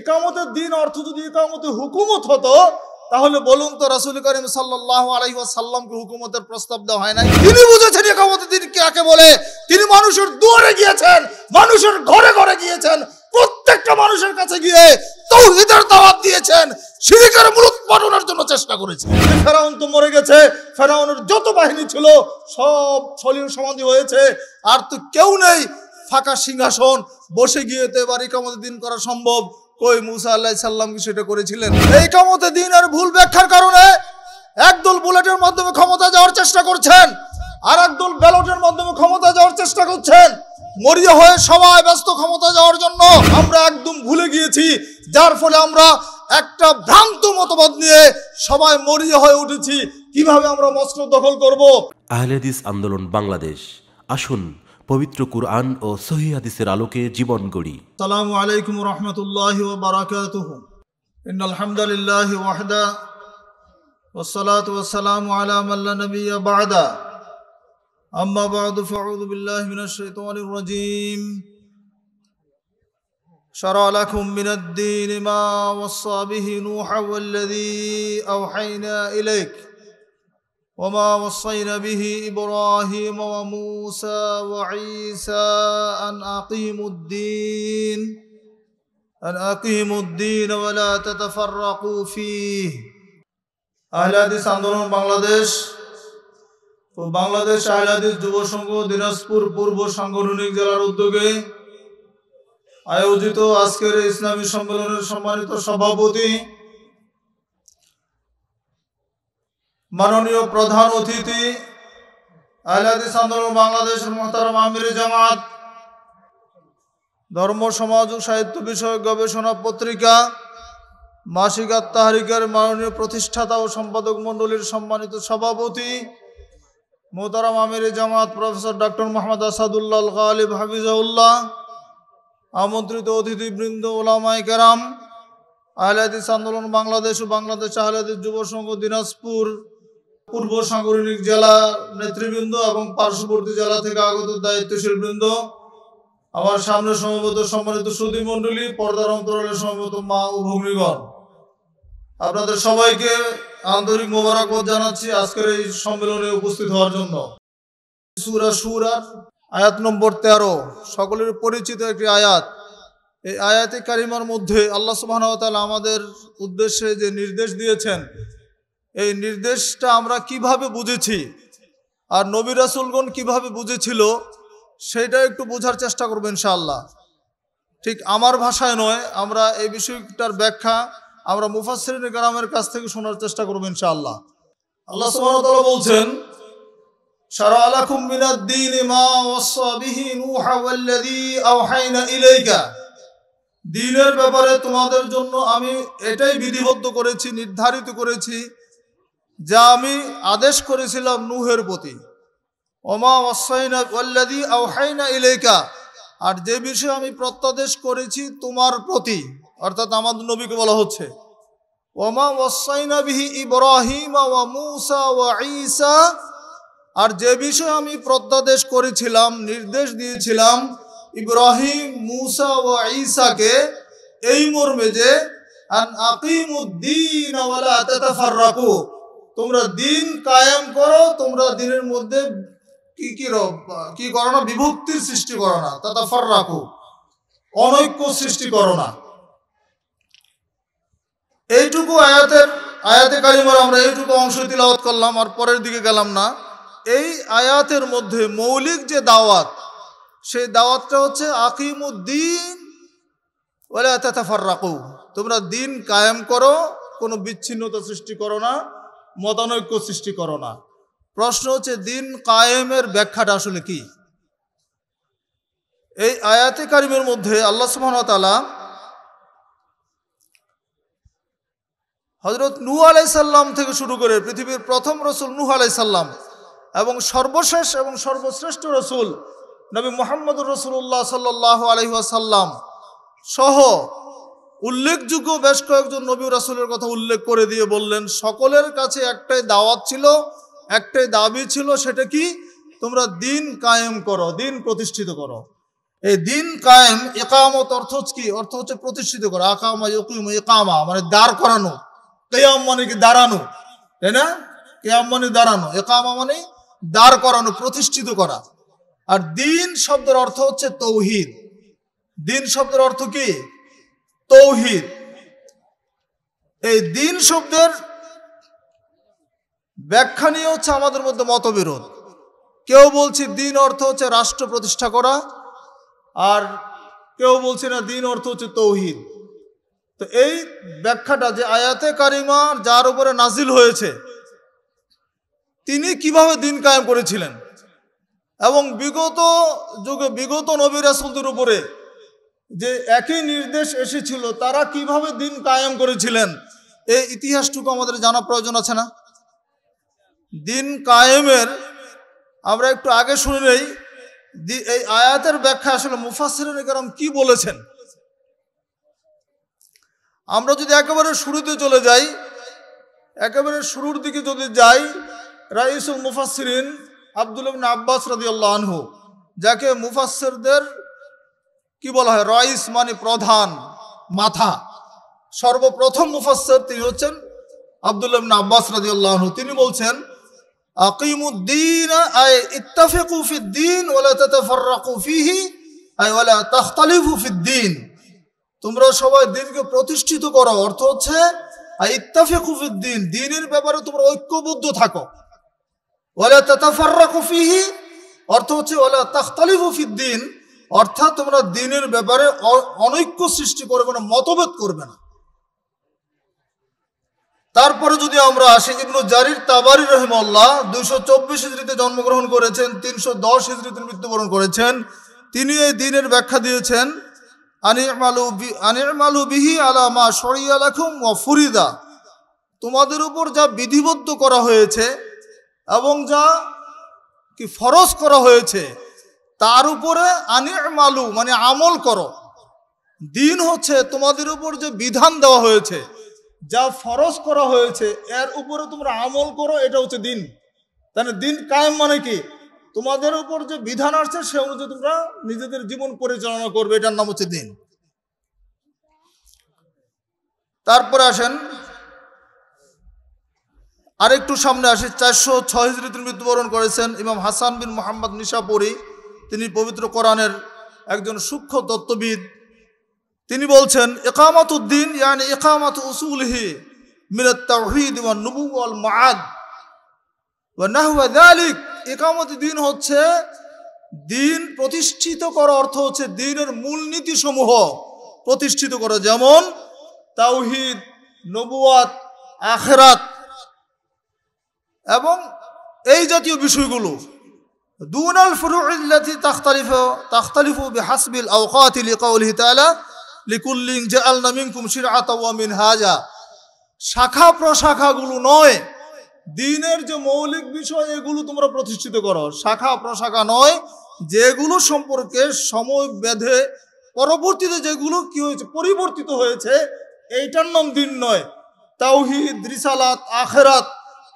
একামতের দিন অর্থ যদি একামতের হুকুমত হতো তাহলে বলুন তো রাসুল করিম সাল্লাহ আলাইসাল্লামকে হুকুমতের প্রস্তাব দেওয়া হয় নাই তিনি বুঝেছেন একামতের দিন কাকে বলে তিনি মানুষের দুয়ারে গিয়েছেন মানুষের ঘরে ঘরে গিয়েছেন প্রত্যেকটা মানুষের কাছে গিয়ে তৌহিদের দাওয়াত দিয়েছেন মূলত মূলোৎপাটনের জন্য চেষ্টা করেছে ফেরাউন তো মরে গেছে ফেরাউনের যত বাহিনী ছিল সব ছলির সমাধি হয়েছে আর তো কেউ নেই ফাঁকা সিংহাসন বসে গিয়ে তো এবার ইকামতের দিন করা সম্ভব ওই মুসা আল্লাহ সাল্লাম কি সেটা করেছিলেন এইটা ক্ষমতা দিন আর ভুল ব্যাখ্যার কারণে একদল বুলেটের মাধ্যমে ক্ষমতা যাওয়ার চেষ্টা করছেন আর একদল ব্যালটের মাধ্যমে ক্ষমতা যাওয়ার চেষ্টা করছেন মরিয়া হয়ে সবাই ব্যস্ত ক্ষমতা যাওয়ার জন্য আমরা একদম ভুলে গিয়েছি যার ফলে আমরা একটা ভ্রান্ত মতবাদ নিয়ে সবাই মরিয়া হয়ে উঠেছি কিভাবে আমরা মস্কো দখল করবো আহলেদিস আন্দোলন বাংলাদেশ আসুন পবিত্র কুরআন ও সহি হাদিসের আলোকে জীবন গড়ি সালামু আলাইকুম রাহমাতুল্লাহি ওয়া বারাকাতুহু ইন্নাল হামদালিল্লাহি ওয়াহদা ওয়া সালাতু ওয়া সালামু আলা মান লা নাবিয়্যা বা'দা আম্মা বা'দু ফা'উযু বিল্লাহি মিনাশ শাইতানির রাজীম শারা লাকুম মিনাদ-দীনি وما وصينا به إبراهيم وموسى وعيسى أن أقيموا الدين أن أقيموا الدين ولا تتفرقوا فيه أهل حديث আন্দোলন বাংলাদেশ ও বাংলাদেশ আহল হাদিস যুব সংঘ দিনাজপুর পূর্ব সাংগঠনিক জেলার উদ্যোগে আয়োজিত আজকের ইসলামী সম্মেলনের সম্মানিত সভাপতি মাননীয় প্রধান অতিথি আহলাদিস আন্দোলন বাংলাদেশের মহতারম আমির জামাত ধর্ম সমাজ ও সাহিত্য বিষয়ক গবেষণা পত্রিকা মাসিক আত্মাহারিকার মাননীয় প্রতিষ্ঠাতা ও সম্পাদক মণ্ডলীর সম্মানিত সভাপতি মোহতারাম আমির জামাত প্রফেসর ডক্টর মোহাম্মদ আসাদুল্লাহ কালিব হাফিজাউল্লাহ আমন্ত্রিত অতিথিবৃন্দ ওলামাই কেরাম আহলাদিস আন্দোলন বাংলাদেশ ও বাংলাদেশ আহলাদিস যুব সংঘ দিনাজপুর পূর্ব সাগরিক জেলা নেতৃবৃন্দ এবং পার্শ্ববর্তী জেলা থেকে আগত দায়িত্বশীল বৃন্দ আমার সামনে সমবেত সম্মানিত সুদী মন্ডলী পর্দার অন্তরালের সমবেত মা ও ভগ্নীগণ আপনাদের সবাইকে আন্তরিক মোবারকবাদ জানাচ্ছি আজকের এই সম্মেলনে উপস্থিত হওয়ার জন্য সুরা সুরার আয়াত নম্বর তেরো সকলের পরিচিত একটি আয়াত এই আয়াতে কারিমার মধ্যে আল্লাহ সুবাহ আমাদের উদ্দেশ্যে যে নির্দেশ দিয়েছেন এই নির্দেশটা আমরা কিভাবে বুঝেছি আর নবী রাসুলগণ কিভাবে বুঝেছিল সেটা একটু বোঝার চেষ্টা করবো ইনশাআল্লাহ ঠিক আমার ভাষায় নয় আমরা এই বিষয়টার ব্যাখ্যা আমরা মুফাসরিন গ্রামের কাছ থেকে শোনার চেষ্টা করবো ইনশাআল্লাহ আল্লাহ সুবাহ বলছেন شرع لكم من الدين ما وصى به نوح والذي দিনের ব্যাপারে তোমাদের জন্য আমি এটাই বিধিবদ্ধ করেছি নির্ধারিত করেছি যা আমি আদেশ করেছিলাম নুহের প্রতি ওমা অসাইনা ওল্লাদি আহাইনা ইলেকা আর যে বিষয়ে আমি প্রত্যাদেশ করেছি তোমার প্রতি অর্থাৎ আমার নবীকে বলা হচ্ছে ওমা ওয়াসাইনা বিহি ইব্রাহিম ওয়া মুসা ওয়া ঈসা আর যে বিষয়ে আমি প্রত্যাদেশ করেছিলাম নির্দেশ দিয়েছিলাম ইব্রাহিম মুসা ওয়া ঈসাকে এই মর্মে যে আন আকিমুদ্দিন ওয়ালা তাতাফাররাকু তোমরা দিন কায়েম করো তোমরা দিনের মধ্যে কি কি কি করো না বিভক্তির সৃষ্টি করো না তাতা ফর রাখো অনৈক্য সৃষ্টি করো না এইটুকু আয়াতের আয়াতে কালিমার আমরা এইটুকু অংশ তিলাওয়াত করলাম আর পরের দিকে গেলাম না এই আয়াতের মধ্যে মৌলিক যে দাওয়াত সেই দাওয়াতটা হচ্ছে আকিমুদ্দিন ওলা তাতা ফর রাখো তোমরা দিন কায়েম করো কোনো বিচ্ছিন্নতা সৃষ্টি করো না মতানৈক্য সৃষ্টি করো না প্রশ্ন হচ্ছে দিন কায়েমের ব্যাখ্যাটা আসলে কি এই আয়াতে কারিমের মধ্যে আল্লাহ সুবাহতালা হজরত নু আলাইসাল্লাম থেকে শুরু করে পৃথিবীর প্রথম রসুল নু আলাইসাল্লাম এবং সর্বশেষ এবং সর্বশ্রেষ্ঠ রসুল নবী মোহাম্মদ রসুল্লাহ সাল্লাহ আলহিহাসাল্লাম সহ উল্লেখযোগ্য বেশ কয়েকজন নবী রাসুলের কথা উল্লেখ করে দিয়ে বললেন সকলের কাছে একটাই দাওয়াত ছিল একটাই দাবি ছিল সেটা কি তোমরা দিন কায়েম করো দিন প্রতিষ্ঠিত করো এই দিন কায়েম একামত অর্থ কি অর্থ হচ্ছে প্রতিষ্ঠিত করা আকামা ইকুম একামা মানে দাঁড় করানো কেয়াম মানে কি দাঁড়ানো তাই না কেয়াম মানে দাঁড়ানো একামা মানে দাঁড় করানো প্রতিষ্ঠিত করা আর দিন শব্দের অর্থ হচ্ছে তৌহিদ দিন শব্দের অর্থ কি তৌহিদ এই দিন শব্দের ব্যাখ্যা নিয়ে হচ্ছে আমাদের মধ্যে মতবিরোধ কেউ বলছি দিন অর্থ হচ্ছে রাষ্ট্র প্রতিষ্ঠা করা আর কেউ বলছি না দিন অর্থ হচ্ছে তৌহিদ তো এই ব্যাখ্যাটা যে আয়াতে কারিমা যার উপরে নাজিল হয়েছে তিনি কিভাবে দিন কায়েম করেছিলেন এবং বিগত যুগে বিগত নবী রাসুলদের উপরে যে একই নির্দেশ এসেছিল তারা কিভাবে দিন কায়েম করেছিলেন এই ইতিহাসটুকু আমাদের জানা প্রয়োজন আছে না দিন কায়েমের আমরা একটু আগে শুনে নেই এই আয়াতের ব্যাখ্যা আসলে মুফাসির কারণ কি বলেছেন আমরা যদি একেবারে শুরুতে চলে যাই একেবারে শুরুর দিকে যদি যাই রাইসুল মুফাসরিন আবদুল আব্বাস রাজি আল্লাহ আনহু যাকে মুফাসেরদের কি বলা হয় রইস মানে প্রধান মাথা সর্বপ্রথম মুফাসসির তিনি হচ্ছেন আব্দুল্লাহ ইবনে আব্বাস রাদিয়াল্লাহু তিনি বলছেন আকিমুদ্দিন আই ইত্তাফিকু ফিদ্দিন ওয়া লা তাতাফাররাকু ফিহি আই ওয়া লা তাখতালিফু ফিদ্দিন তোমরা সবাই দিনকে প্রতিষ্ঠিত করো অর্থ হচ্ছে আই ইত্তাফিকু ফিদ্দিন দ্বীনের ব্যাপারে তোমরা ঐক্যবদ্ধ থাকো ওয়া লা তাতাফাররাকু ফিহি অর্থ হচ্ছে ওয়া লা তাখতালিফু ফিদ্দিন অর্থাৎ তোমরা দিনের ব্যাপারে অনৈক্য সৃষ্টি করবে না মতভেদ করবে না তারপরে যদি আমরা আসি ইবনু জারির তাবারি রহিমল্লাহ দুইশো চব্বিশ হিজড়িতে জন্মগ্রহণ করেছেন তিনশো দশ হিজড়িতে মৃত্যুবরণ করেছেন তিনি এই দিনের ব্যাখ্যা দিয়েছেন আনিমালু বিহি আলা মা সরিয়ালাখুম ও ফুরিদা তোমাদের উপর যা বিধিবদ্ধ করা হয়েছে এবং যা কি ফরজ করা হয়েছে তার উপরে আনির মালু মানে আমল করো দিন হচ্ছে তোমাদের উপর যে বিধান দেওয়া হয়েছে যা ফরজ করা হয়েছে এর উপরে তোমরা আমল করো এটা হচ্ছে দিন তাহলে দিন কায়েম মানে কি তোমাদের উপর যে বিধান আসছে সে অনুযায়ী তোমরা নিজেদের জীবন পরিচালনা করবে এটার নাম হচ্ছে দিন তারপরে আসেন আরেকটু সামনে আসে চারশো ছয় হিজড়িতে মৃত্যুবরণ করেছেন ইমাম হাসান বিন মোহাম্মদ নিশাপুরী তিনি পবিত্র কোরআনের একজন সূক্ষ্ম তত্ত্ববিদ তিনি বলছেন একামত উদ্দিন ইয়ানি একামত উসুলহি মিরাত তাহিদ ওয়া নুবু আল মাদ ওয়া নাহওয়া যালিক একামত দিন হচ্ছে দিন প্রতিষ্ঠিত করা অর্থ হচ্ছে দিনের মূলনীতি সমূহ প্রতিষ্ঠিত করা যেমন তাওহিদ নবুয়াত আখেরাত এবং এই জাতীয় বিষয়গুলো دون الفروع التي تختلف تختلف بحسب الأوقات لقوله تعالى لكل جعلنا منكم شرعة ومنهاجا শাখা প্রশাখাগুলো নয় দিনের যে মৌলিক বিষয় এগুলো তোমরা প্রতিষ্ঠিত করো শাখা প্রশাখা নয় যেগুলো সম্পর্কে সময় বেঁধে পরবর্তীতে যেগুলো কি হয়েছে পরিবর্তিত হয়েছে এইটার নাম দিন নয় তাওহিদ রিসালাত আখেরাত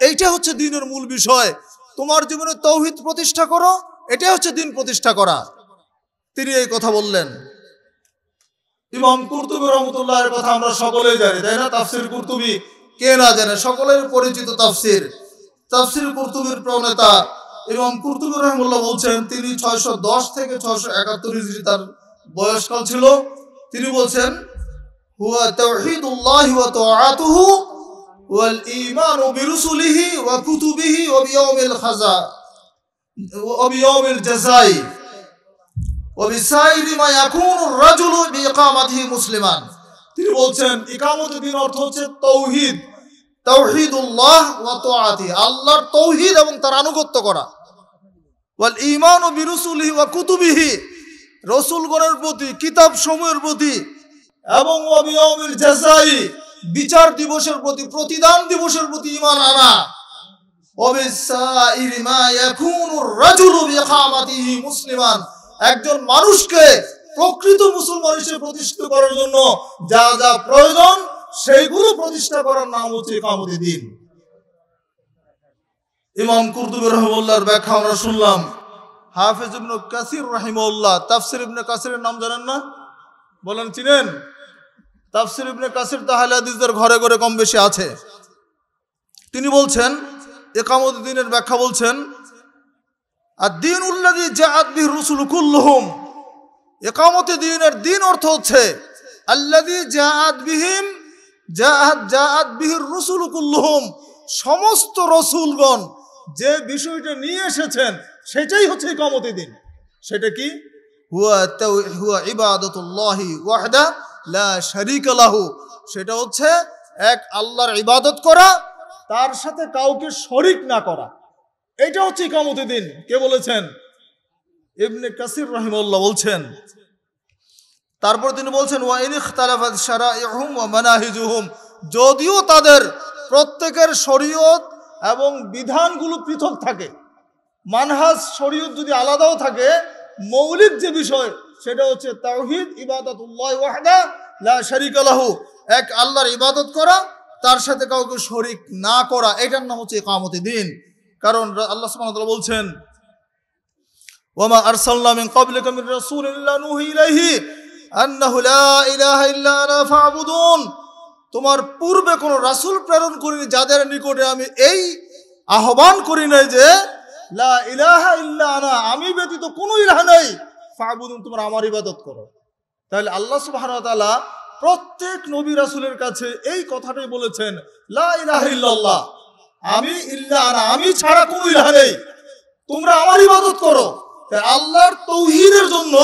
এইটা হচ্ছে দিনের মূল বিষয় তোমার জীবনে তৌহিদ প্রতিষ্ঠা করো এটাই হচ্ছে দিন প্রতিষ্ঠা করা তিনি এই কথা বললেন ইমাম কুরতুবি এর কথা আমরা সকলেই জানি তাই না তাফসির কুরতুবি কে না জানে সকলের পরিচিত তাফসির তাফসির কুরতুবির প্রণেতা ইমাম কুরতুবি রহমুল্লাহ বলছেন তিনি ছয়শো দশ থেকে ছয়শো একাত্তর ইজরি তার বয়সকাল ছিল তিনি বলছেন হুয়া তাওহীদুল্লাহি ওয়া তাআতুহু ইমান ও কুতুবিহি মুসলিমান তিনি বলছেন দিন অর্থ হচ্ছে তৌহিদ তৌহিদুল্লাহ আল্লাহর তৌহিদ এবং তার আনুগত্য করা ওয়াল ইমান ও বিরুসুলিহি ও কুতুবিহি রসুলগণের প্রতি কিতাব সময়ের প্রতি এবং অবিয়মের জেসাই বিচার দিবসের প্রতি প্রতিদান দিবসের প্রতি ইমান আনা একজন মানুষকে প্রকৃত মুসলমান হিসেবে করার জন্য যা যা প্রয়োজন সেইগুলো প্রতিষ্ঠা করার নাম হচ্ছে কামতি দিন ইমাম কুর্তুবুর রহমুল্লাহর ব্যাখ্যা আমরা শুনলাম হাফেজ ইবনু কাসির রাহিমউল্লাহ তাফসির ইবনে কাসিরের নাম জানেন না বলেন চিনেন তাফসির ইবনে কাসির তাহলে হাদিসদের ঘরে ঘরে কম বেশি আছে তিনি বলছেন দিনের ব্যাখ্যা বলছেন আর দিন উল্লাদি জাহাদ বিহ রসুল কুল্লুহুম একামতে দিনের দিন অর্থ হচ্ছে আল্লাদি জাহাদ বিহীম জাহাদ জাহাদ বিহির রসুল কুল্লুহুম সমস্ত রসুলগণ যে বিষয়টা নিয়ে এসেছেন সেটাই হচ্ছে একামতে দিন সেটা কি হুয়া হুয়া ইবাদতুল্লাহি ওয়াহদা লা শরিক লাহু সেটা হচ্ছে এক আল্লাহর ইবাদত করা তার সাথে কাউকে শরিক না করা এটা হচ্ছে ইকামতি দিন কে বলেছেন ইবনে কাসির রহিমুল্লাহ বলছেন তারপর তিনি বলছেন ওয়াইন ইখতালাফাত শারাইহুম ওয়া মানাহিজুহুম যদিও তাদের প্রত্যেকের শরীয়ত এবং বিধানগুলো পৃথক থাকে মানহাজ শরীয়ত যদি আলাদাও থাকে মৌলিক যে বিষয় সেটা হচ্ছে তাওহিদ ইবাদত ওয়াহদা লা শারিকা লাহু এক আল্লাহর ইবাদত করা তার সাথে কাউকে শরিক না করা এটার নাম হচ্ছে ইকামতি দিন কারণ আল্লাহ সুবহানাহু ওয়া তাআলা বলছেন ওয়ামা আরসালনা মিন ক্বাবলিকা মির রাসূলিন ইল্লা নূহি ইলাইহি আন্নাহু লা ইলাহা ইল্লা আনা ফাবুদুন তোমার পূর্বে কোনো রাসূল প্রেরণ করিনি যাদের নিকটে আমি এই আহ্বান করি নাই যে লা ইলাহা ইল্লা আনা আমি ব্যতীত কোনো ইলাহা নাই ফাবুদুন তোমরা আমার ইবাদত করো তাহলে আল্লাহ সুবাহান প্রত্যেক নবী রাসুলের কাছে এই কথাটাই বলেছেন লা ইলাহ আমি ইল্লা আমি ছাড়া কোনো ইলাহ নেই তোমরা আমার ইবাদত করো আল্লাহর তৌহিদের জন্য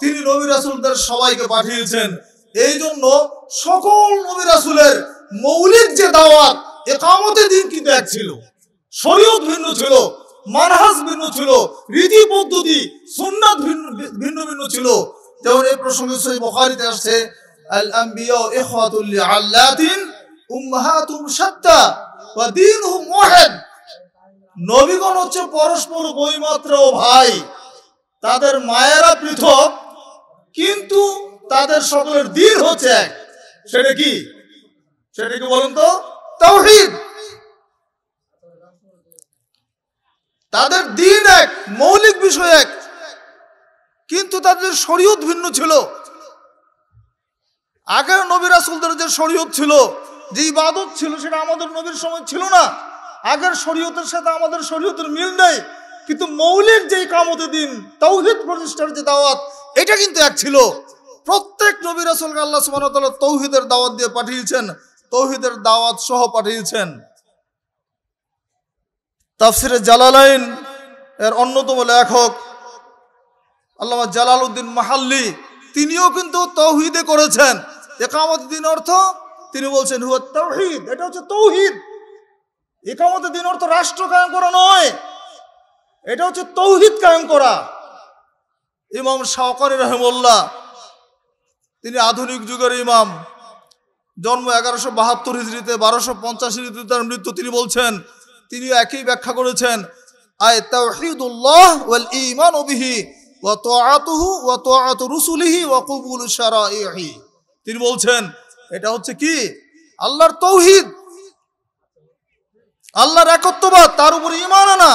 তিনি নবী রাসুলদের সবাইকে পাঠিয়েছেন এই জন্য সকল নবী রাসুলের মৌলিক যে দাওয়াত একামতে দিন কিন্তু এক ছিল শরীয়ত ভিন্ন ছিল মানহাজ ভিন্ন ছিল রীতি পদ্ধতি সুন্নাত ভিন্ন ভিন্ন ছিল যেমন এই প্রসঙ্গে সেই বখারিতে আসছে আল আম্বিয়া ইখওয়াতুল লিআল্লাতিন উম্মাহাতুম শাত্তা ওয়া দীনহুম ওয়াহিদ নবীগণ হচ্ছে পরস্পর বইমাত্র ভাই তাদের মায়েরা পৃথক কিন্তু তাদের সকলের দিন হচ্ছে এক সেটা কি সেটা কি বলুন তো তাওহীদ তাদের দিন এক মৌলিক বিষয় এক কিন্তু তাদের শরীয়ত ভিন্ন ছিল আগের নবী আসলদের যে শরীয়ত ছিল যে ইবাদত ছিল সেটা আমাদের নবীর সময় ছিল না আগের শরীয়তের সাথে আমাদের শরীয়তের মিল নেই কিন্তু মৌলিক যে কামতে দিন তৌহিদ প্রতিষ্ঠার যে দাওয়াত এটা কিন্তু এক ছিল প্রত্যেক নবী আসলকে আল্লাহ সুবাহ তৌহিদের দাওয়াত দিয়ে পাঠিয়েছেন তৌহিদের দাওয়াত সহ পাঠিয়েছেন তাফসিরে জালালাইন এর অন্যতম লেখক আল্লামা জালাল উদ্দিন মাহাল্লি তিনিও কিন্তু তৌহিদে করেছেন একামত দিন অর্থ তিনি বলছেন হুয়া তৌহিদ এটা হচ্ছে তৌহিদ একামত দিন অর্থ রাষ্ট্র কায়েম করা নয় এটা হচ্ছে তৌহিদ কায়েম করা ইমাম শাওকারি রহমুল্লাহ তিনি আধুনিক যুগের ইমাম জন্ম এগারোশো বাহাত্তর হিজড়িতে বারোশো পঞ্চাশ হিজড়িতে তার মৃত্যু তিনি বলছেন তিনিও একই ব্যাখ্যা করেছেন আয় তাহিদুল্লাহ ওয়াল ইমান ওবিহি ওয়া তোয়াতুহু ওয়া তোয়াত রুসুলিহি কবুল সারাইহি তিনি বলছেন এটা হচ্ছে কি আল্লাহর তৌহিদ আল্লাহর একত্ববাদ তার উপর ইমান আনা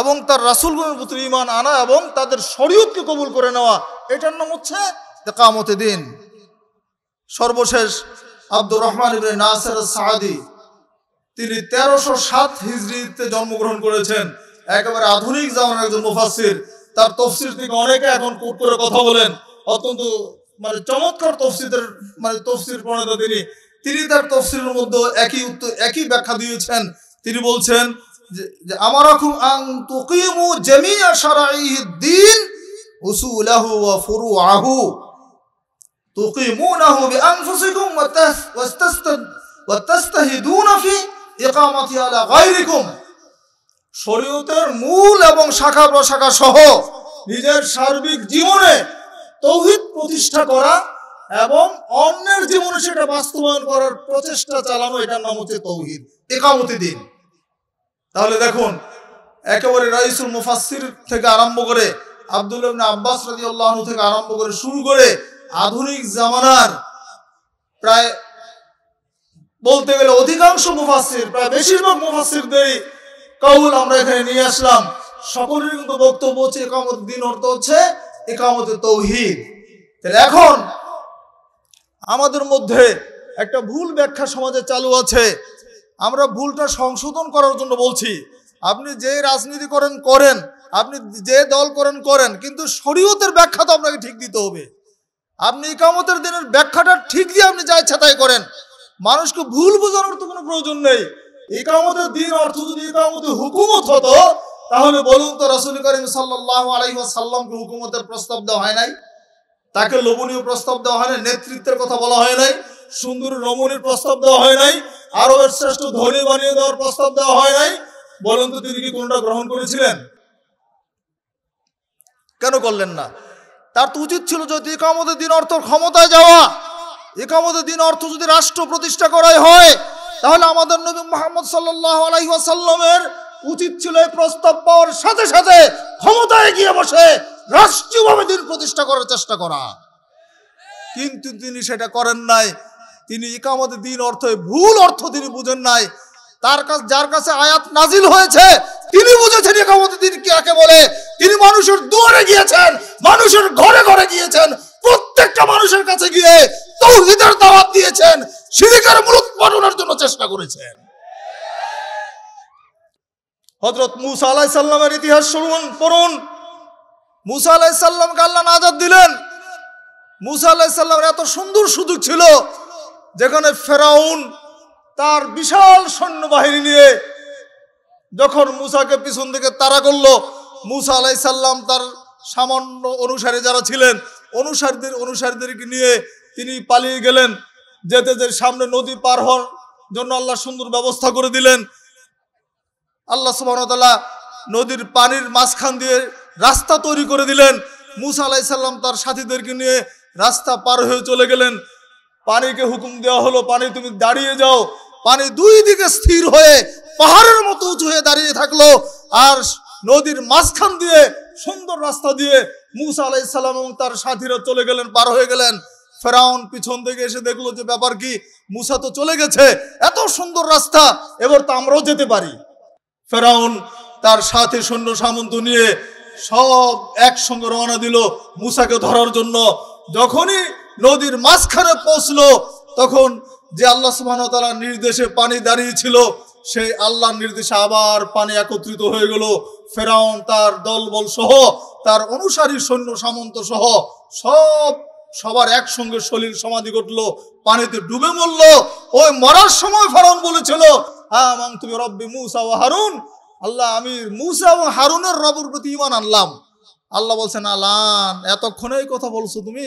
এবং তার রাসুলগুলোর প্রতি ইমান আনা এবং তাদের শরীয়তকে কবুল করে নেওয়া এটার নাম হচ্ছে কামতে দিন সর্বশেষ আব্দুর রহমান ইবনে তিনি তেরোশো সাত হিজড়িতে জন্মগ্রহণ করেছেন একেবারে আধুনিক জামানের একজন মুফাসির তার তফসির থেকে অনেকে এখন কোট করে কথা বলেন অত্যন্ত মানে চমৎকার তফসিদের মানে তফসির প্রণেতা তিনি তিনি তার তফসিলের মধ্যে একই উত্তর একই ব্যাখ্যা দিয়েছেন তিনি বলছেন যে আমার এখন আং তুকিমু জামিয়া সারাইহিদ্দিন উসুলাহু ওয়া ফুরুআহু তুকিমুনাহু বিআনফুসিকুম ওয়া তাস্তাহিদুনা ফি একামতি আলা শরীয়তের মূল এবং শাখা প্রশাখা সহ নিজের সার্বিক জীবনে তৌহিদ প্রতিষ্ঠা করা এবং অন্যের জীবনে সেটা বাস্তবায়ন করার প্রচেষ্টা চালানো এটার নাম হচ্ছে তৌহিদ একামতি দিন তাহলে দেখুন একেবারে রাইসুল মুফাসির থেকে আরম্ভ করে আব্দুল আব্বাস রাজি থেকে আরম্ভ করে শুরু করে আধুনিক জামানার প্রায় বলতে গেলে অধিকাংশ মুফাসির প্রায় বেশিরভাগ দেই কাউল আমরা এখানে নিয়ে আসলাম সকলের কিন্তু বক্তব্য হচ্ছে একামত দিন অর্থ হচ্ছে একামত তৌহিদ তাহলে এখন আমাদের মধ্যে একটা ভুল ব্যাখ্যা সমাজে চালু আছে আমরা ভুলটা সংশোধন করার জন্য বলছি আপনি যে রাজনীতি করেন করেন আপনি যে দল করেন করেন কিন্তু শরীয়তের ব্যাখ্যা তো আপনাকে ঠিক দিতে হবে আপনি একামতের দিনের ব্যাখ্যাটা ঠিক দিয়ে আপনি যা ইচ্ছা তাই করেন মানুষকে ভুল বোঝানোর তো কোনো প্রয়োজন নেই একামতের দিন অর্থ যদি একামতের হুকুমত হতো তাহলে বলুন তো রসুল করিম সাল্লাহ আলহিহাসাল্লামকে হুকুমতের প্রস্তাব দেওয়া হয় নাই তাকে লোভনীয় প্রস্তাব দেওয়া হয় নাই নেতৃত্বের কথা বলা হয় নাই সুন্দর রমণীর প্রস্তাব দেওয়া হয় নাই আরো শ্রেষ্ঠ ধনী বানিয়ে দেওয়ার প্রস্তাব দেওয়া হয় নাই বলুন তো তিনি কি কোনটা গ্রহণ করেছিলেন কেন করলেন না তার তো উচিত ছিল যদি কামতের দিন অর্থ ক্ষমতায় যাওয়া একামতের দিন অর্থ যদি রাষ্ট্র প্রতিষ্ঠা করাই হয় তাহলে আমাদের নবী মোহাম্মদ সাল্লাহ আলাইসাল্লামের উচিত ছিল এই প্রস্তাব পাওয়ার সাথে সাথে ক্ষমতায় গিয়ে বসে রাষ্ট্রীয়ভাবে দিন প্রতিষ্ঠা করার চেষ্টা করা কিন্তু তিনি সেটা করেন নাই তিনি ইকামত দিন অর্থ ভুল অর্থ তিনি বুঝেন নাই তার কাছে যার কাছে আয়াত নাজিল হয়েছে তিনি বুঝেছেন একামত দিন কাকে বলে তিনি মানুষের দুয়ারে গিয়েছেন মানুষের ঘরে ঘরে গিয়েছেন প্রত্যেকটা মানুষের কাছে গিয়ে তৌহিদের দাওয়াত দিয়েছেন সিরিকের মূলত জন্য চেষ্টা করেছেন হজরত মুসা আলাই সাল্লামের ইতিহাস শুনুন পড়ুন মুসা আলাই সাল্লামকে আল্লাহ নাজাদ দিলেন মুসা আলাই সাল্লামের এত সুন্দর সুযোগ ছিল যেখানে ফেরাউন তার বিশাল সৈন্যবাহিনী নিয়ে যখন মুসাকে পিছন থেকে তারা করলো মুসা আলাই সাল্লাম তার সামান্য অনুসারী যারা ছিলেন অনুসারীদের অনুসারীদেরকে নিয়ে তিনি পালিয়ে গেলেন যেতে যে সামনে নদী পার হওয়ার জন্য আল্লাহ সুন্দর ব্যবস্থা করে দিলেন আল্লাহ সুবাহতাল্লাহ নদীর পানির মাঝখান দিয়ে রাস্তা তৈরি করে দিলেন মুসা আলাই সাল্লাম তার সাথীদেরকে নিয়ে রাস্তা পার হয়ে চলে গেলেন পানিকে হুকুম দেওয়া হলো পানি তুমি দাঁড়িয়ে যাও পানি দুই দিকে স্থির হয়ে পাহাড়ের মতো উঁচু হয়ে দাঁড়িয়ে থাকলো আর নদীর মাঝখান দিয়ে সুন্দর রাস্তা দিয়ে মুসা আলাহিসাল্লাম এবং তার সাথীরা চলে গেলেন পার হয়ে গেলেন ফেরাউন পিছন থেকে এসে দেখলো যে ব্যাপার কি মুসা তো চলে গেছে এত সুন্দর রাস্তা এবার তো আমরাও যেতে পারি ফেরাউন তার সাথে সৈন্য সামন্ত নিয়ে সব একসঙ্গে রওনা দিল মুসাকে ধরার জন্য যখনই নদীর মাঝখানে পৌঁছলো তখন যে আল্লাহ সুবাহন তালার নির্দেশে পানি দাঁড়িয়েছিল সেই আল্লাহর নির্দেশে আবার পানি একত্রিত হয়ে গেল ফেরাউন তার দলবল সহ তার অনুসারী সৈন্য সামন্ত সহ সব সবার একসঙ্গে শলিল সমাধি ঘটলো পানিতে ডুবে মরলো ওই মরার সময় ফারন বলেছিল হ্যাঁ তুমি রব্বি মুসা ও হারুন আল্লাহ আমি মুসা এবং হারুনের রবের প্রতি ইমান আনলাম আল্লাহ বলছেন আলান এতক্ষণে এই কথা বলছো তুমি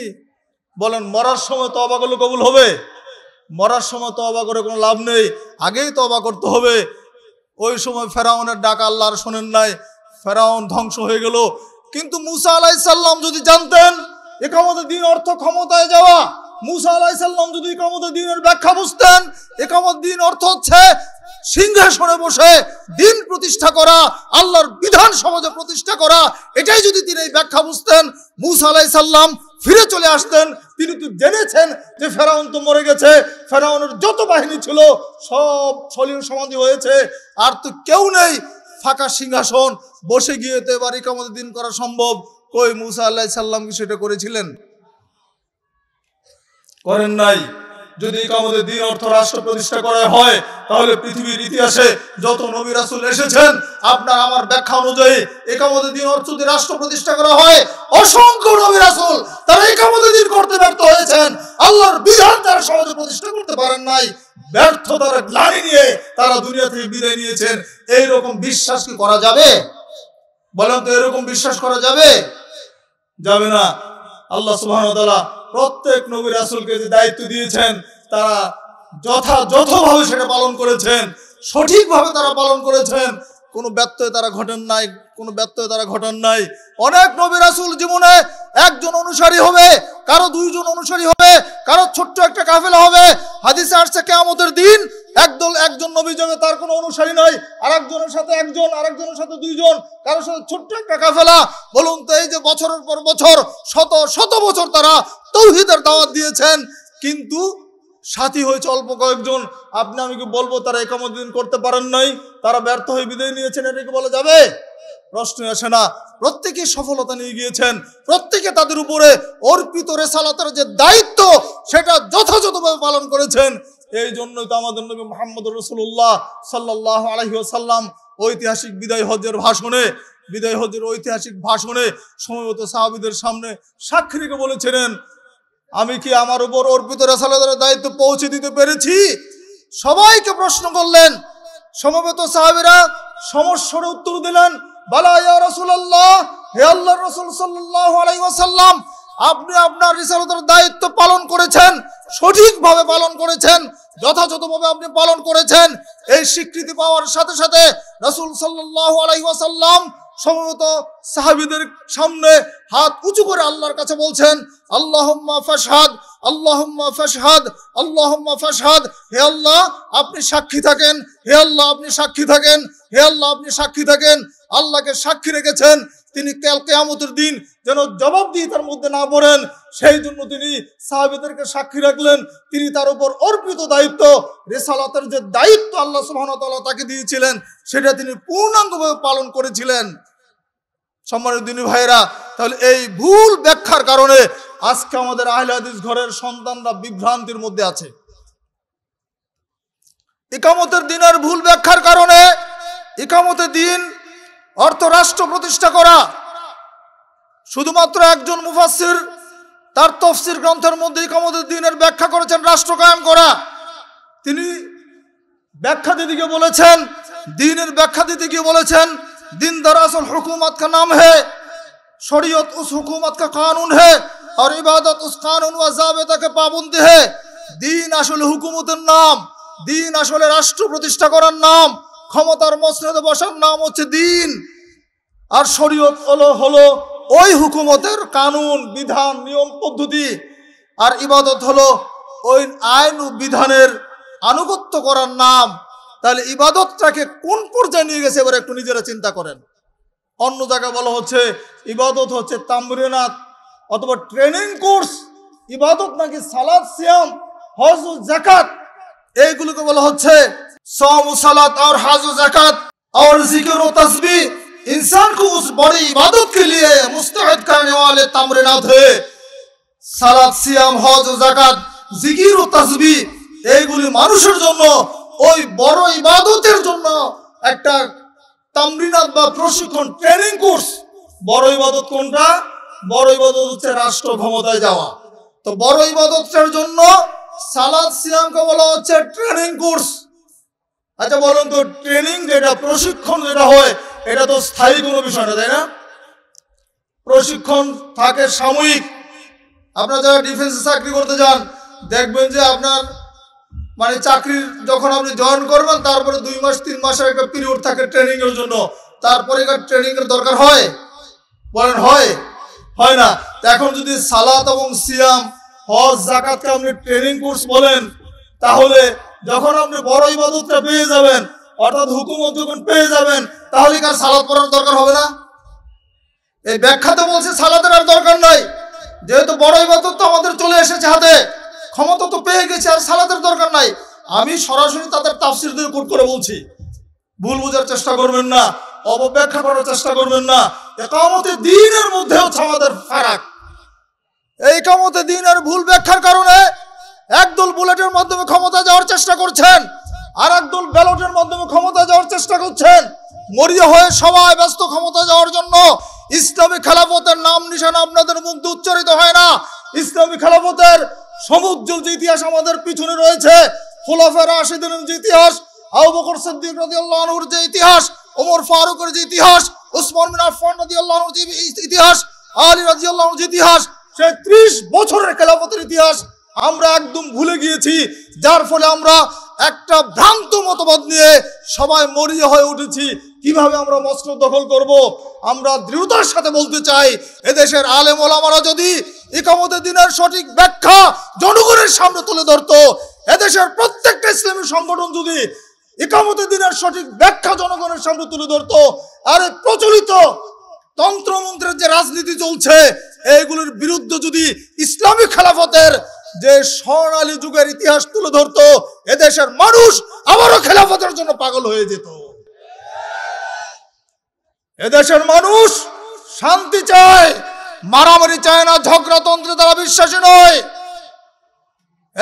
বলেন মরার সময় তো করলে কবুল হবে মরার সময় তবা করে কোনো লাভ নেই আগেই তো অবাক করতে হবে ওই সময় ফেরাউনের ডাক আর শোনেন নাই ফেরাউন ধ্বংস হয়ে গেল কিন্তু মুসা আলাইসাল্লাম যদি জানতেন একামতের দিন অর্থ ক্ষমতায় যাওয়া মুসা আলাইসাল্লাম যদি একামতের দিনের ব্যাখ্যা বুঝতেন একামত দিন অর্থ হচ্ছে সিংহাসনে বসে দিন প্রতিষ্ঠা করা আল্লাহর বিধান সমাজে প্রতিষ্ঠা করা এটাই যদি তিনি এই ব্যাখ্যা বুঝতেন মুসা আলাইসাল্লাম ফিরে চলে আসতেন তিনি তো জেনেছেন যে ফেরাউন তো মরে গেছে ফেরাউনের যত বাহিনী ছিল সব সলীন সমাধি হয়েছে আর তো কেউ নেই ফাঁকা সিংহাসন বসে গিয়ে তো এবার ইকামতের দিন করা সম্ভব কই মুসা আল্লাহ সাল্লাম কি সেটা করেছিলেন করেন নাই যদি আমাদের দিন অর্থ রাষ্ট্র প্রতিষ্ঠা করা হয় তাহলে পৃথিবীর ইতিহাসে যত নবী রাসুল এসেছেন আপনার আমার ব্যাখ্যা অনুযায়ী একামতের দিন অর্থ যদি রাষ্ট্র প্রতিষ্ঠা করা হয় অসংখ্য নবী রাসুল তারা একামতের দিন করতে ব্যর্থ হয়েছেন আল্লাহর বিধান তারা সহজে প্রতিষ্ঠা করতে পারেন নাই ব্যর্থ তারা গ্লানি নিয়ে তারা দুনিয়া থেকে বিদায় নিয়েছেন এইরকম বিশ্বাস কি করা যাবে বলেন তো এরকম বিশ্বাস করা যাবে যাবে না আল্লাহ সুবাহতালা প্রত্যেক নবী রাসুলকে যে দায়িত্ব দিয়েছেন তারা যথাযথভাবে সেটা পালন করেছেন সঠিকভাবে তারা পালন করেছেন কোনো ব্যত্যয় তারা ঘটেন নাই কোনো ব্যত্যয় তারা ঘটেন নাই অনেক নবী রাসুল জীবনে একজন অনুসারী হবে কারো দুইজন অনুসারী হবে কারো ছোট্ট একটা কাফেলা হবে হাদিসে আসছে কেমতের দিন একদল একজন নবী জমে তার কোনো অনুসারী নাই আর একজনের সাথে একজন আর একজনের সাথে দুইজন কারো সাথে ছোট্ট একটা কাফেলা বলুন তো এই যে বছরের পর বছর শত শত বছর তারা তৌহিদের দাওয়াত দিয়েছেন কিন্তু সাথী হয়েছে অল্প কয়েকজন আপনি আমি কি বলবো তারা একামতদিন করতে পারেন নাই তারা ব্যর্থ হয়ে বিদায় নিয়েছেন এটাকে বলা যাবে প্রশ্ন আসে না প্রত্যেকে সফলতা নিয়ে গিয়েছেন প্রত্যেকে তাদের উপরে অর্পিত রেসালতার যে দায়িত্ব সেটা যথাযথভাবে পালন করেছেন এই জন্যই তো আমাদের নবী মোহাম্মদ রসুল্লাহ সাল্লাহ আলহিহাসাল্লাম ঐতিহাসিক বিদায় হজের ভাষণে বিদায় হজের ঐতিহাসিক ভাষণে সময়মত সাহাবিদের সামনে সাক্ষীকে বলেছিলেন আমি কি আমার উপর অর্পিত রেসালাদের দায়িত্ব পৌঁছে দিতে পেরেছি সবাইকে প্রশ্ন করলেন সমবেত সাহাবিরা সমস্যার উত্তর দিলেন বালা ইয়া হে আলাইহি আপনি আপনার রিসালাতের দায়িত্ব পালন করেছেন সঠিকভাবে পালন করেছেন যথাযথভাবে আপনি পালন করেছেন এই স্বীকৃতি পাওয়ার সাথে সাথে রসুল সাল্লাহ আলাইসাল্লাম সম্ভবত সাহাবিদের সামনে হাত উঁচু করে আল্লাহর কাছে বলছেন আল্লাহম্মা ফাসাদ আল্লাহম্মা ফাসাদ আল্লাহম্মা ফাসাদ হে আল্লাহ আপনি সাক্ষী থাকেন হে আল্লাহ আপনি সাক্ষী থাকেন হে আল্লাহ আপনি সাক্ষী থাকেন আল্লাহকে সাক্ষী রেখেছেন তিনি তেল কেয়ামতের দিন যেন জবাব দিয়ে তার মধ্যে না পড়েন সেই জন্য তিনি সাহাবিদেরকে সাক্ষী রাখলেন তিনি তার উপর অর্পিত দায়িত্ব রেসালাতের যে দায়িত্ব আল্লাহ সুহানতাল্লাহ তাকে দিয়েছিলেন সেটা তিনি পূর্ণাঙ্গভাবে পালন করেছিলেন সম্মানিত দিনী ভাইয়েরা তাহলে এই ভুল ব্যাখ্যার কারণে আজকে আমাদের আহলাদিস ঘরের সন্তানরা বিভ্রান্তির মধ্যে আছে ইকামতের দিনের ভুল ব্যাখ্যার কারণে ইকামতের দিন অর্থরাষ্ট্র প্রতিষ্ঠা করা শুধুমাত্র একজন মুফাসির তার তফসির গ্রন্থের মধ্যে দিনের ব্যাখ্যা করেছেন রাষ্ট্র কায়ম করা তিনি ব্যাখ্যা দিতে গিয়ে বলেছেন দিনের ব্যাখ্যা দিতে গিয়ে বলেছেন দিন আসল হুকুমত কা নাম হে শরীয়ত উস হুকুমত কা কানুন হে আর ইবাদত উস কানুন ওয়া জাবেতাকে পাবন্দি হে দিন আসলে হুকুমতের নাম দিন আসলে রাষ্ট্র প্রতিষ্ঠা করার নাম ক্ষমতার মসনদে বসার নাম হচ্ছে দিন আর শরীয়ত হলো হলো ওই হুকুমতের কানুন বিধান নিয়ম পদ্ধতি আর ইবাদত হলো ওই আইন ও বিধানের আনুগত্য করার নাম তাহলে ইবাদতটাকে কোন পর্যায়ে নিয়ে গেছে এবার একটু নিজেরা চিন্তা করেন অন্য জায়গায় বলা হচ্ছে ইবাদত হচ্ছে তাম্রিনাথ অথবা ট্রেনিং কোর্স ইবাদত নাকি সালাদ সিয়াম হজ জাকাত এইগুলোকে বলা হচ্ছে सौम सलात और हाजो जक़ात और जिक्र व तस्बी इंसान को उस বড় इबादत के लिए मुस्तैद करने वाले तमरिनाथ है সালাদ সিয়াম হজ ও জাকাত জিকির ও তাসবি এইগুলি মানুষের জন্য ওই বড় ইবাদতের জন্য একটা তামরিনাত বা প্রশিক্ষণ ট্রেনিং কোর্স বড় ইবাদত কোনটা বড় ইবাদত হচ্ছে রাষ্ট্র ক্ষমতায় যাওয়া তো বড় ইবাদতের জন্য সালাদ সিয়ামকে বলা হচ্ছে ট্রেনিং কোর্স আচ্ছা বলুন তো ট্রেনিং যেটা প্রশিক্ষণ যেটা হয় এটা তো স্থায়ী কোনো বিষয় না তাই না প্রশিক্ষণ থাকে সাময়িক আপনারা যারা ডিফেন্সে চাকরি করতে যান দেখবেন যে আপনার মানে চাকরির যখন আপনি জয়েন করবেন তারপরে দুই মাস তিন মাসের একটা পিরিয়ড থাকে ট্রেনিংয়ের জন্য তারপরে ট্রেনিংয়ের দরকার হয় বলেন হয় হয় না এখন যদি সালাত এবং সিয়াম হজ জাকাতকে আপনি ট্রেনিং কোর্স বলেন তাহলে যখন আপনি বড় ইবাদতটা পেয়ে যাবেন অর্থাৎ হুকুমত যখন পেয়ে যাবেন তাহলে কার সালাদ পড়ার দরকার হবে না এই ব্যাখ্যা তো বলছে সালাদের আর দরকার নাই যেহেতু বড় ইবাদত তো আমাদের চলে এসেছে হাতে ক্ষমতা তো পেয়ে গেছে আর সালাদের দরকার নাই আমি সরাসরি তাদের তাফসির দিয়ে কোট করে বলছি ভুল বোঝার চেষ্টা করবেন না অপব্যাখ্যা করার চেষ্টা করবেন না একামতে দিনের মধ্যে হচ্ছে আমাদের ফারাক এই কামতে দিন আর ভুল ব্যাখ্যার কারণে একদল বুলেটের মাধ্যমে ক্ষমতা যাওয়ার চেষ্টা করছেন আর একদল ব্যালটের মাধ্যমে ক্ষমতা যাওয়ার চেষ্টা করছেন মরিয়া হয়ে সবাই ব্যস্ত ক্ষমতা যাওয়ার জন্য ইসলামী খেলাফতের নাম নিশানা আপনাদের মুগ্ধ উচ্চারিত হয় না ইসলামী খেলাফতের সমুদ্র যে ইতিহাস আমাদের পিছনে রয়েছে খোলাফের আশিদিনের যে ইতিহাস আবু বকর সিদ্দিক রাদিয়াল্লাহুর যে ইতিহাস ওমর ফারুকের যে ইতিহাস উসমান বিন আফফান রাদিয়াল্লাহুর যে ইতিহাস আলী রাদিয়াল্লাহুর যে ইতিহাস সেই 30 বছরের খেলাফতের ইতিহাস আমরা একদম ভুলে গিয়েছি যার ফলে আমরা একটা ভ্রান্ত মতবাদ নিয়ে সবাই মরিয়া হয়ে উঠেছি কিভাবে আমরা মস্ত দখল করব। আমরা দৃঢ়তার সাথে বলতে চাই এদেশের আলেম ওলামারা যদি একামতের দিনের সঠিক ব্যাখ্যা জনগণের সামনে তুলে ধরত এদেশের প্রত্যেকটা ইসলামী সংগঠন যদি একামতের দিনের সঠিক ব্যাখ্যা জনগণের সামনে তুলে ধরত আরে প্রচলিত তন্ত্রমন্ত্রের যে রাজনীতি চলছে এইগুলির বিরুদ্ধে যদি ইসলামী খেলাফতের যে স্বর্ণালী যুগের ইতিহাস তুলে ধরতো এদেশের মানুষ আবারও খেলাফতের জন্য পাগল হয়ে যেত এদেশের মানুষ শান্তি চায় মারামারি চায় না ঝগড়াতন্ত্রে তারা বিশ্বাসী নয়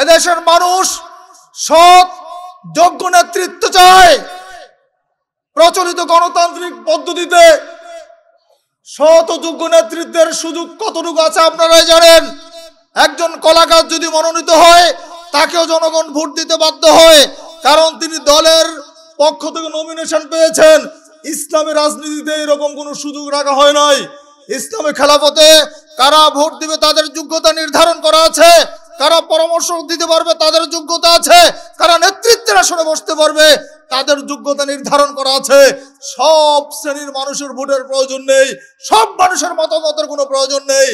এদেশের মানুষ সৎ যোগ্য নেতৃত্ব চায় প্রচলিত গণতান্ত্রিক পদ্ধতিতে সৎ যোগ্য নেতৃত্বের সুযোগ কতটুকু আছে আপনারাই জানেন একজন কলাকার যদি মনোনীত হয় তাকেও জনগণ ভোট দিতে বাধ্য হয় কারণ তিনি দলের পক্ষ থেকে নমিনেশন পেয়েছেন ইসলামী রাজনীতিতে এরকম কোনো সুযোগ রাখা হয় নাই ইসলামী খেলাফতে কারা ভোট দিবে তাদের যোগ্যতা নির্ধারণ করা আছে কারা পরামর্শ দিতে পারবে তাদের যোগ্যতা আছে কারা নেতৃত্বের আসনে বসতে পারবে তাদের যোগ্যতা নির্ধারণ করা আছে সব শ্রেণীর মানুষের ভোটের প্রয়োজন নেই সব মানুষের মতামতের কোনো প্রয়োজন নেই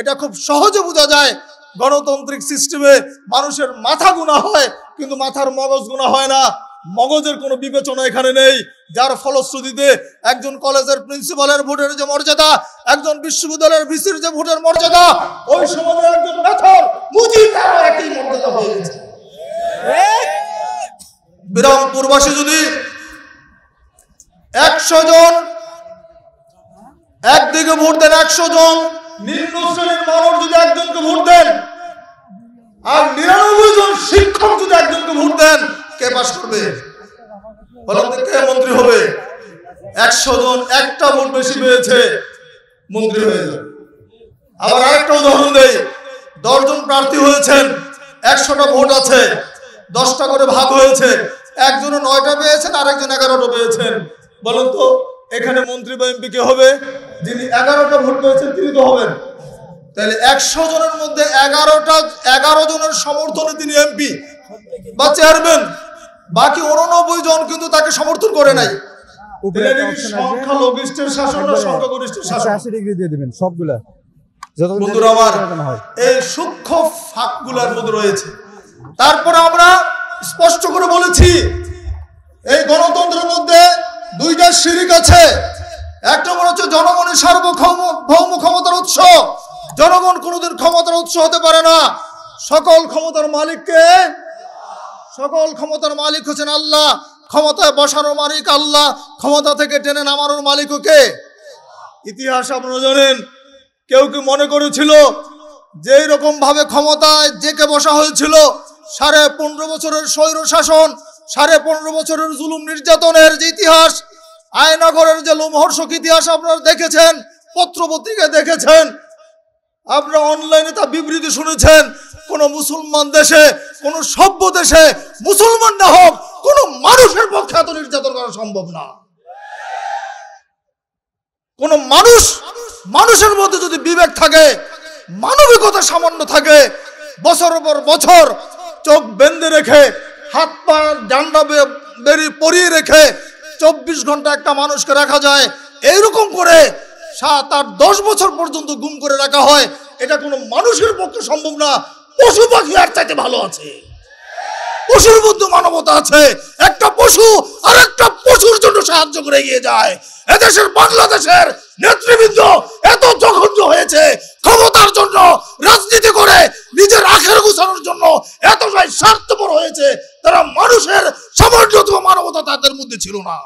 এটা খুব সহজে বোঝা যায় গণতান্ত্রিক সিস্টেমে মানুষের মাথা গুণা হয় কিন্তু মাথার মগজ গুণা হয় না মগজের কোনো বিবেচনা এখানে নেই যার ফলশ্রুতিতে একজন কলেজের প্রিন্সিপালের ভোটের যে মর্যাদা একজন বিশ্ববিদ্যালয়ের ভিসির যে ভোটের মর্যাদা ওই সমাজের একজন মেথর মুজি একই মর্যাদা হয়ে গেছে যদি একশো জন একদিকে ভোট দেন একশো জন নিম্ন শ্রেণীর মানুষ যদি একজনকে ভোট দেন আর নিরানব্বই জন শিক্ষক যদি একজনকে ভোট দেন কে পাশ করবে কে মন্ত্রী হবে একশো জন একটা ভোট বেশি পেয়েছে মন্ত্রী হয়ে যাবে আরেকটা উদাহরণ দেই দশজন প্রার্থী হয়েছেন একশোটা ভোট আছে দশটা করে ভাগ হয়েছে একজনে নয়টা পেয়েছেন আরেকজন এগারোটা পেয়েছেন বলুন তো এখানে মন্ত্রী বা এমপি কে হবে যিনি এগারোটা ভোট পেয়েছেন তিনি তো হবেন তাহলে একশো জনের মধ্যে এগারোটা এগারো জনের সমর্থনে তিনি এমপি বা চেয়ারম্যান বাকি উননব্বই জন কিন্তু তাকে সমর্থন করে নাই শাসন শাসন আমার এই সূক্ষ্ম ফাঁকগুলার মধ্যে রয়েছে তারপরে আমরা স্পষ্ট করে বলেছি এই গণতন্ত্রের মধ্যে দুইটা শিরিক আছে একটা মনে হচ্ছে জনগণের সার্বভৌম ভৌম ক্ষমতার উৎস জনগণ কোনোদিন ক্ষমতার উৎস হতে পারে না সকল ক্ষমতার মালিককে সকল ক্ষমতার মালিক হচ্ছেন আল্লাহ ক্ষমতায় বসানোর মালিক আল্লাহ ক্ষমতা থেকে টেনে নামানোর মালিক ওকে ইতিহাস আপনারা জানেন কেউ কি মনে করেছিল যে রকম ভাবে ক্ষমতায় জেকে বসা হয়েছিল সাড়ে পনেরো বছরের স্বৈর শাসন সাড়ে পনেরো বছরের জুলুম নির্যাতনের যে ইতিহাস আয়নাঘরের যে লোমহর্ষক ইতিহাস আপনারা দেখেছেন পত্র পত্রিকায় দেখেছেন আপনারা অনলাইনে তা বিবৃতি শুনেছেন কোন মুসলমান দেশে কোন সভ্য দেশে মুসলমান না হোক কোন মানুষের পক্ষে এত নির্যাতন করা সম্ভব না কোন মানুষ মানুষের মধ্যে যদি বিবেক থাকে মানবিকতা সামান্য থাকে বছর পর বছর চোখ বেঁধে রেখে হাত পা ডান্ডা বেরিয়ে পরিয়ে রেখে চব্বিশ ঘন্টা একটা মানুষকে রাখা যায় এইরকম করে সাত আট দশ বছর পর্যন্ত গুম করে রাখা হয় এটা কোনো মানুষের পক্ষে সম্ভব না পশু পাখি আর চাইতে ভালো আছে পশুর মধ্যে মানবতা আছে একটা পশু আর একটা পশুর জন্য সাহায্য করে এগিয়ে যায় এদেশের বাংলাদেশের নেতৃবৃন্দ এত জঘন্য হয়েছে ক্ষমতার জন্য রাজনীতি করে নিজের আখের গুছানোর জন্য এতটাই স্বার্থপর হয়েছে মানুষের সামান্যতম মানবতা তাদের মধ্যে ছিল না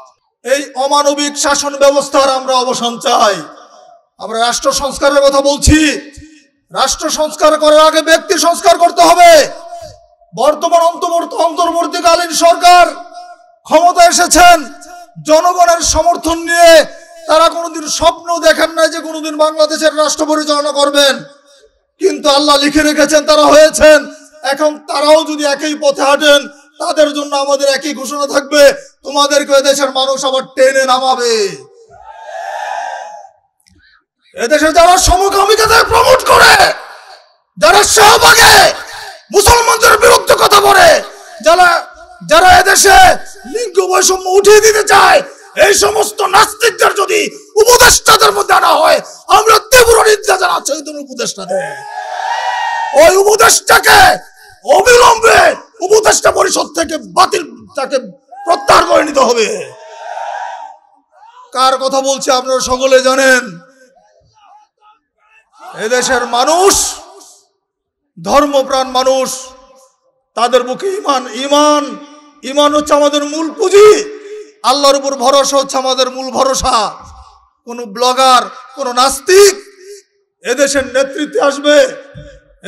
এই অমানবিক শাসন ব্যবস্থার আমরা অবসান চাই আমরা রাষ্ট্র সংস্কারের কথা বলছি রাষ্ট্র সংস্কার করার আগে ব্যক্তি সংস্কার করতে হবে বর্তমান অন্তর্বর্তীকালীন সরকার ক্ষমতা এসেছেন জনগণের সমর্থন নিয়ে তারা কোনোদিন স্বপ্ন দেখেন না যে কোনোদিন বাংলাদেশের রাষ্ট্র পরিচালনা করবেন কিন্তু আল্লাহ লিখে রেখেছেন তারা হয়েছেন এখন তারাও যদি একই পথে হাঁটেন তাদের জন্য আমাদের একই ঘোষণা থাকবে তোমাদেরকে এদেশের মানুষ আবার টেনে নামাবে এদেশে যারা সমকামিতাদের প্রমোট করে যারা সহভাগে মুসলমানদের বিরুদ্ধে কথা বলে যারা যারা এদেশে লিঙ্গ বৈষম্য উঠিয়ে দিতে চায় এই সমস্ত নাস্তিকদের যদি উপদেষ্টাদের মধ্যে আনা হয় আমরা তীব্র নির্দেশ জানাচ্ছি ওই উপদেষ্টাদের ওই উপদেষ্টাকে অবিলম্বে উপদেষ্টা পরিষদ থেকে বাতিল তাকে প্রত্যাহার করে নিতে হবে কার কথা বলছে আপনারা সকলে জানেন এদেশের মানুষ ধর্মপ্রাণ মানুষ তাদের মুখে ইমান ইমান ইমান হচ্ছে আমাদের মূল পুঁজি আল্লাহর উপর ভরসা হচ্ছে আমাদের মূল ভরসা কোনো ব্লগার কোনো নাস্তিক এদেশের নেতৃত্বে আসবে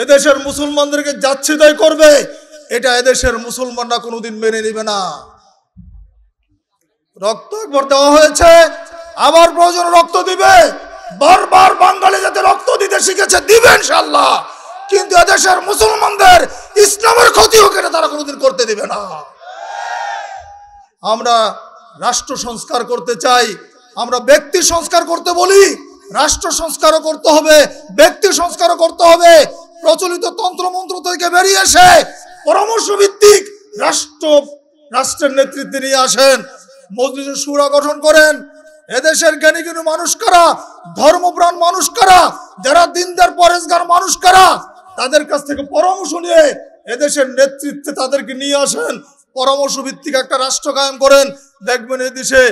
এদেশের মুসলমানদেরকে যাচ্ছে করবে এটা এদেশের মুসলমানরা কোনোদিন মেনে নেবে না রক্ত একবার দেওয়া হয়েছে আবার প্রয়োজন রক্ত দিবে বারবার বাঙালি যাতে রক্ত দিতে শিখেছে দিবে ইনশাল্লাহ কিন্তু এদেশের মুসলমানদের ইসলামের ক্ষতি হোক এটা তারা কোনোদিন করতে দিবে না আমরা রাষ্ট্র সংস্কার করতে চাই আমরা ব্যক্তি সংস্কার করতে বলি রাষ্ট্র সংস্কারও করতে হবে ব্যক্তি সংস্কারও করতে হবে প্রচলিত তন্ত্রমন্ত্র থেকে বেরিয়ে এসে পরামর্শ ভিত্তিক রাষ্ট্র রাষ্ট্রের নেতৃত্বে নিয়ে আসেন মজলিসের সুরা গঠন করেন এদেশের জ্ঞানী জ্ঞানী মানুষ কারা ধর্মপ্রাণ মানুষ কারা যারা দিনদার পরেশগার মানুষ কারা তাদের কাছ থেকে পরামর্শ নিয়ে এদেশের নেতৃত্বে তাদেরকে নিয়ে আসেন পরামর্শ ভিত্তিক একটা রাষ্ট্র কায়েম করেন দেখবেন এই দেশে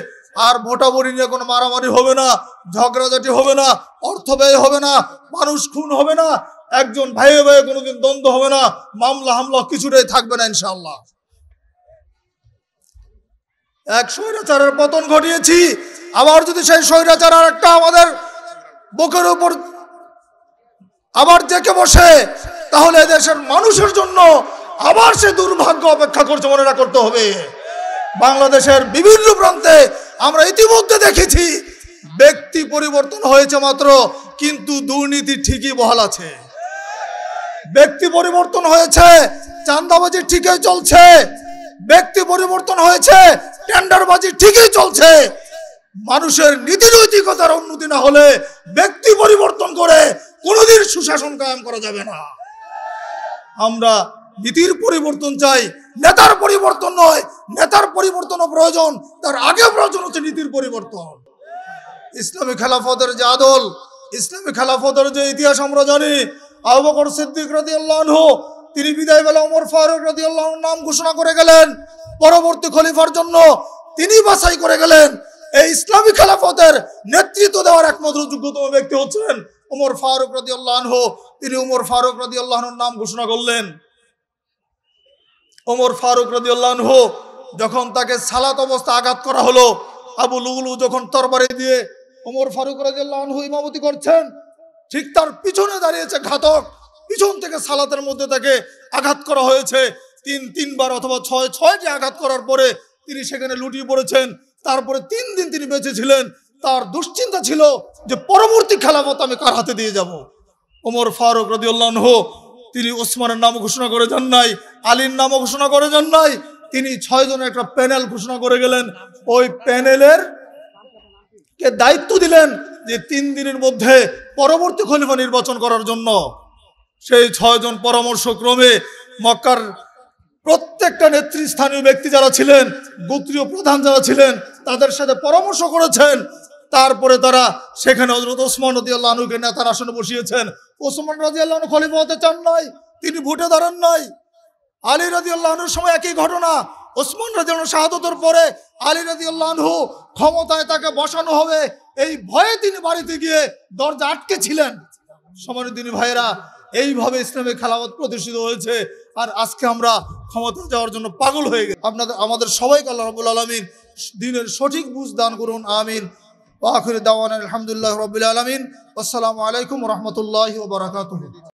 আর ভোটাভুটি নিয়ে কোনো মারামারি হবে না ঝগড়াঝাটি হবে না অর্থ ব্যয় হবে না মানুষ খুন হবে না একজন ভাইয়ে ভাইয়ে কোনোদিন দ্বন্দ্ব হবে না মামলা হামলা কিছুটাই থাকবে না ইনশাল্লাহ এক স্বৈরাচারের পতন ঘটিয়েছি আবার যদি সেই স্বৈরাচার আর একটা আমাদের বুকের উপর আবার জেকে বসে তাহলে দেশের মানুষের জন্য আবার সে দুর্ভাগ্য অপেক্ষা করছে মনে করতে হবে বাংলাদেশের বিভিন্ন প্রান্তে আমরা ইতিমধ্যে দেখেছি ব্যক্তি পরিবর্তন হয়েছে মাত্র কিন্তু দুর্নীতি ঠিকই বহাল আছে ব্যক্তি পরিবর্তন হয়েছে চান্দাবাজি ঠিকই চলছে ব্যক্তি পরিবর্তন হয়েছে টেন্ডারবাজি ঠিকই চলছে মানুষের নীতি নৈতিকতার উন্নতি না হলে ব্যক্তি পরিবর্তন করে কোনোদিন সুশাসন কায়েম করা যাবে না আমরা নীতির পরিবর্তন চাই নেতার পরিবর্তন নয় নেতার পরিবর্তনও প্রয়োজন তার আগে প্রয়োজন হচ্ছে নীতির পরিবর্তন ইসলামী খেলাফতের যে আদল ইসলামী খেলাফতের যে ইতিহাস আমরা জানি আবকর সিদ্দিক সিদ্দিক রাদিয়াল্লাহু তিনি বিদায়বেলা ওমর ফারুক রাদিয়াল্লাহুর নাম ঘোষণা করে গেলেন পরবর্তী খলিফার জন্য তিনি বাছাই করে গেলেন এই ইসলামী খেলাফতের নেতৃত্ব দেওয়ার একমাত্র যোগ্যতম ব্যক্তি হচ্ছেন উমর ফারুক রাদিয়াল্লাহু তিনি উমর ফারুক রাদিয়াল্লাহুর নাম ঘোষণা করলেন ওমর ফারুক আল্লাহ যখন তাকে সালাত অবস্থা আঘাত করা হলো আবু লুলু যখন তরবারি দিয়ে ওমর ফারুক রাজিয়াল্লাহু ইমামতি করছেন ঠিক তার পিছনে দাঁড়িয়েছে ঘাতক পিছন থেকে সালাতের মধ্যে তাকে আঘাত করা হয়েছে তিন তিনবার অথবা ছয় ছয়টি আঘাত করার পরে তিনি সেখানে লুটিয়ে পড়েছেন তারপরে তিন দিন তিনি বেঁচে ছিলেন তার দুশ্চিন্তা ছিল যে পরবর্তী মতো আমি কার হাতে দিয়ে যাব ওমর ফারুক রদিউল্লাহ তিনি ওসমানের নাম ঘোষণা করে যান নাই আলীর নামও ঘোষণা করে যান নাই তিনি ছয়জনের একটা প্যানেল ঘোষণা করে গেলেন ওই প্যানেলের কে দায়িত্ব দিলেন যে তিন দিনের মধ্যে পরবর্তী খলিফা নির্বাচন করার জন্য সেই ছয়জন পরামর্শক্রমে মক্কার প্রত্যেকটা নেতৃস্থানীয় ব্যক্তি যারা ছিলেন গোত্রীয় প্রধান যারা ছিলেন তাদের সাথে পরামর্শ করেছেন তারপরে তারা সেখানে হজরত ওসমান রাজি আল্লাহনুকে নেতার আসনে বসিয়েছেন ওসমান রাজি আল্লাহনু খলিফা হতে চান নাই তিনি ভোটে দাঁড়ান নাই আলী রাজি আল্লাহনুর সময় একই ঘটনা ওসমান রাজি শাহাদতের পরে আলী রাজি আল্লাহনু ক্ষমতায় তাকে বসানো হবে এই ভয়ে তিনি বাড়িতে গিয়ে দরজা আটকে ছিলেন সমানে তিনি ভাইয়েরা এইভাবে ইসলামে খেলাফত প্রতিষ্ঠিত হয়েছে আর আজকে আমরা ক্ষমতা যাওয়ার জন্য পাগল হয়ে গেছি আপনাদের আমাদের সবাইকে আল্লাহ রবুল আলমিন দিনের সঠিক বুঝ দান করুন আমিন আখির দাওয়ান আলহামদুলিল্লাহ রবিল আলমিন আসসালামু আলাইকুম রহমতুল্লাহ বারাকাত